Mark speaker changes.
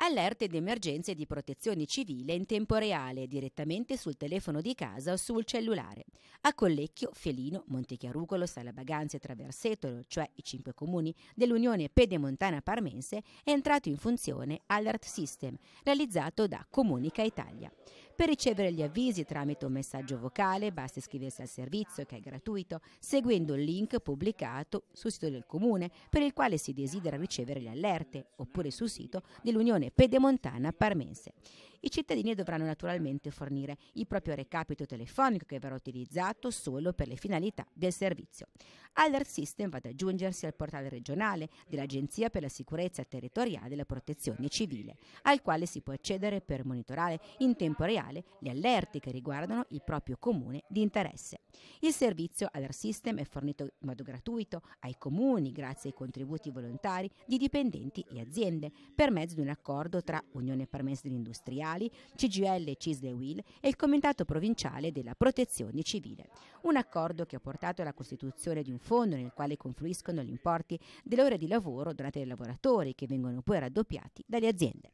Speaker 1: Allerte di emergenze di protezione civile in tempo reale, direttamente sul telefono di casa o sul cellulare. A Collecchio, Felino, Montechiarugolo, Salabaganza e Traversetolo, cioè i cinque comuni dell'Unione Pedemontana Parmense, è entrato in funzione Alert System, realizzato da Comunica Italia. Per ricevere gli avvisi tramite un messaggio vocale basta iscriversi al servizio che è gratuito seguendo il link pubblicato sul sito del comune per il quale si desidera ricevere le allerte oppure sul sito dell'Unione Pedemontana Parmense. I cittadini dovranno naturalmente fornire il proprio recapito telefonico che verrà utilizzato solo per le finalità del servizio. Alert System va ad aggiungersi al portale regionale dell'Agenzia per la sicurezza territoriale e la protezione civile, al quale si può accedere per monitorare in tempo reale le allerte che riguardano il proprio comune di interesse. Il servizio Alert System è fornito in modo gratuito ai comuni grazie ai contributi volontari di dipendenti e aziende per mezzo di un accordo tra Unione Parmense dell'Industriale generali, CGL Cisle Will e il Comitato Provinciale della Protezione Civile. Un accordo che ha portato alla costituzione di un fondo nel quale confluiscono gli importi delle ore di lavoro donate ai lavoratori che vengono poi raddoppiati dalle aziende.